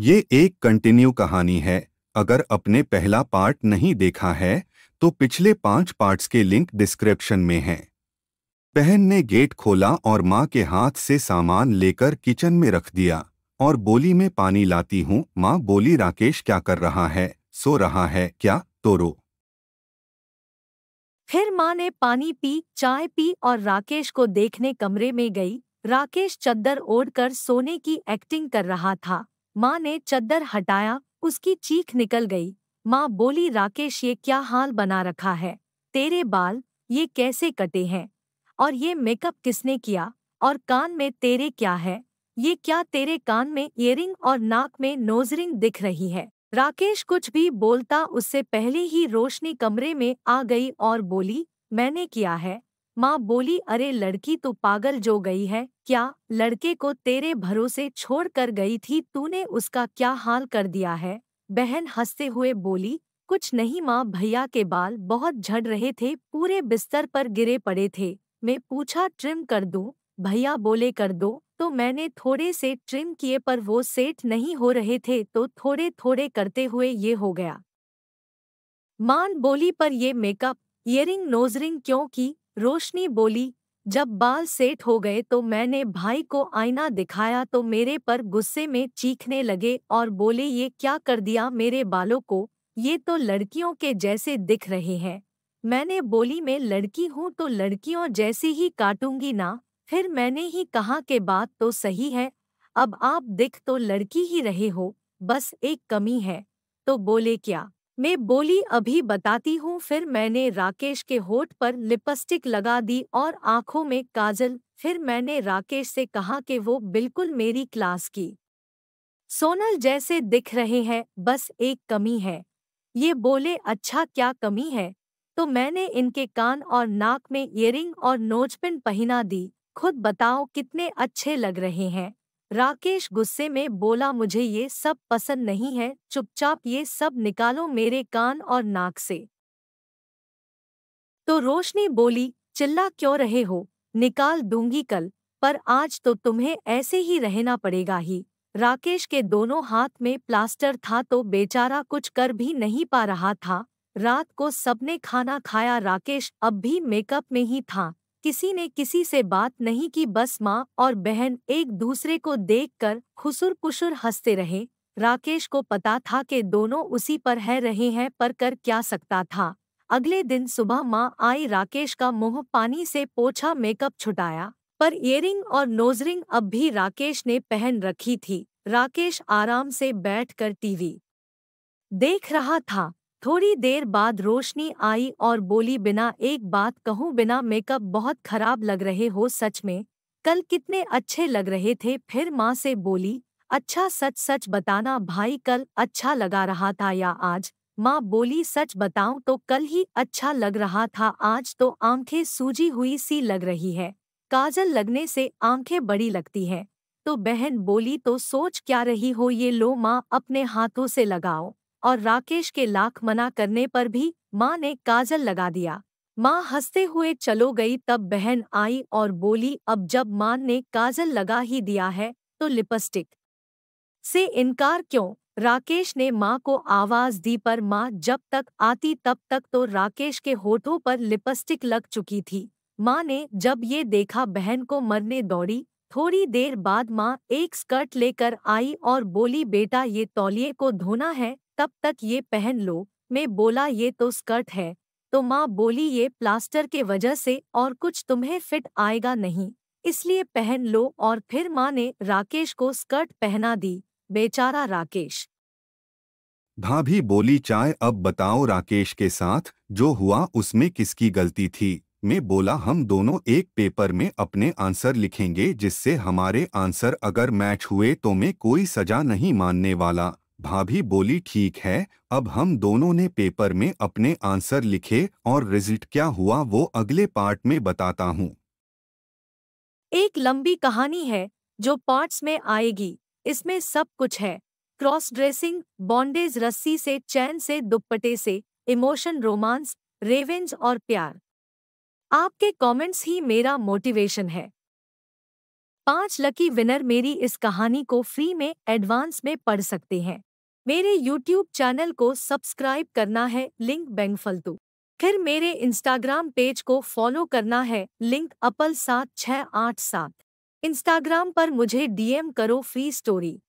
ये एक कंटिन्यू कहानी है अगर अपने पहला पार्ट नहीं देखा है तो पिछले पांच पार्ट्स के लिंक डिस्क्रिप्शन में हैं। बहन ने गेट खोला और माँ के हाथ से सामान लेकर किचन में रख दिया और बोली में पानी लाती हूँ माँ बोली राकेश क्या कर रहा है सो रहा है क्या तो रो फिर माँ ने पानी पी चाय पी और राकेश को देखने कमरे में गई राकेश चद्दर ओढ़कर सोने की एक्टिंग कर रहा था माँ ने चद्दर हटाया उसकी चीख निकल गई माँ बोली राकेश ये क्या हाल बना रखा है तेरे बाल ये कैसे कटे हैं और ये मेकअप किसने किया और कान में तेरे क्या है ये क्या तेरे कान में इयरिंग और नाक में नोजरिंग दिख रही है राकेश कुछ भी बोलता उससे पहले ही रोशनी कमरे में आ गई और बोली मैंने किया है माँ बोली अरे लड़की तो पागल जो गई है क्या लड़के को तेरे भरोसे छोड़ कर गई थी तूने उसका क्या हाल कर दिया है बहन हंसते हुए बोली कुछ नहीं माँ भैया के बाल बहुत झड़ रहे थे पूरे बिस्तर पर गिरे पड़े थे मैं पूछा ट्रिम कर दो भैया बोले कर दो तो मैंने थोड़े से ट्रिम किए पर वो सेट नहीं हो रहे थे तो थोड़े थोड़े करते हुए ये हो गया मान बोली पर ये मेकअप इयरिंग नोजरिंग क्यों की रोशनी बोली जब बाल सेट हो गए तो मैंने भाई को आईना दिखाया तो मेरे पर गुस्से में चीखने लगे और बोले ये क्या कर दिया मेरे बालों को ये तो लड़कियों के जैसे दिख रहे हैं मैंने बोली मैं लड़की हूँ तो लड़कियों जैसी ही काटूंगी ना फिर मैंने ही कहा कि बात तो सही है अब आप दिख तो लड़की ही रहे हो बस एक कमी है तो बोले क्या मैं बोली अभी बताती हूँ फिर मैंने राकेश के होठ पर लिपस्टिक लगा दी और आंखों में काजल फिर मैंने राकेश से कहा कि वो बिल्कुल मेरी क्लास की सोनल जैसे दिख रहे हैं बस एक कमी है ये बोले अच्छा क्या कमी है तो मैंने इनके कान और नाक में इयरिंग और नोचपिन पहना दी खुद बताओ कितने अच्छे लग रहे हैं राकेश गुस्से में बोला मुझे ये सब पसंद नहीं है चुपचाप ये सब निकालो मेरे कान और नाक से तो रोशनी बोली चिल्ला क्यों रहे हो निकाल दूंगी कल पर आज तो तुम्हें ऐसे ही रहना पड़ेगा ही राकेश के दोनों हाथ में प्लास्टर था तो बेचारा कुछ कर भी नहीं पा रहा था रात को सबने खाना खाया राकेश अब भी मेकअप में ही था किसी ने किसी से बात नहीं की बस माँ और बहन एक दूसरे को देखकर खुसुर पुसुर हंसते रहे राकेश को पता था कि दोनों उसी पर है रहे हैं पर कर क्या सकता था अगले दिन सुबह माँ आई राकेश का मुंह पानी से पोछा मेकअप छुटाया पर इयरिंग और नोजरिंग अब भी राकेश ने पहन रखी थी राकेश आराम से बैठकर टीवी देख रहा था थोड़ी देर बाद रोशनी आई और बोली बिना एक बात कहूँ बिना मेकअप बहुत खराब लग रहे हो सच में कल कितने अच्छे लग रहे थे फिर माँ से बोली अच्छा सच सच बताना भाई कल अच्छा लगा रहा था या आज माँ बोली सच बताऊं तो कल ही अच्छा लग रहा था आज तो आंखें सूजी हुई सी लग रही है काजल लगने से आंखें बड़ी लगती हैं तो बहन बोली तो सोच क्या रही हो ये लो माँ अपने हाथों से लगाओ और राकेश के लाख मना करने पर भी माँ ने काजल लगा दिया माँ हंसते हुए चलो गई तब बहन आई और बोली अब जब माँ ने काजल लगा ही दिया है तो लिपस्टिक से इनकार क्यों राकेश ने माँ को आवाज दी पर माँ जब तक आती तब तक तो राकेश के होठों पर लिपस्टिक लग चुकी थी माँ ने जब ये देखा बहन को मरने दौड़ी थोड़ी देर बाद माँ एक स्कर्ट लेकर आई और बोली बेटा ये तौलिए को धोना है तब तक ये पहन लो मैं बोला ये तो स्कर्ट है तो माँ बोली ये प्लास्टर के वजह से और कुछ तुम्हें फिट आएगा नहीं इसलिए पहन लो और फिर माँ ने राकेश को स्कर्ट पहना दी बेचारा राकेश भाभी बोली चाय अब बताओ राकेश के साथ जो हुआ उसमें किसकी गलती थी मैं बोला हम दोनों एक पेपर में अपने आंसर लिखेंगे जिससे हमारे आंसर अगर मैच हुए तो मैं कोई सजा नहीं मानने वाला भाभी बोली ठीक है अब हम दोनों ने पेपर में अपने आंसर लिखे और रिजल्ट क्या हुआ वो अगले पार्ट में बताता हूँ एक लंबी कहानी है जो पार्ट्स में आएगी इसमें सब कुछ है क्रॉस ड्रेसिंग बॉन्डेज रस्सी से चैन से दुपट्टे से इमोशन रोमांस रेवेंज और प्यार आपके कमेंट्स ही मेरा मोटिवेशन है पांच लकी विनर मेरी इस कहानी को फ्री में एडवांस में पढ़ सकते हैं मेरे यूट्यूब चैनल को सब्सक्राइब करना है लिंक बेंगफलतू फिर मेरे इंस्टाग्राम पेज को फॉलो करना है लिंक अपल सात छः आठ सात इंस्टाग्राम पर मुझे डीएम करो फ्री स्टोरी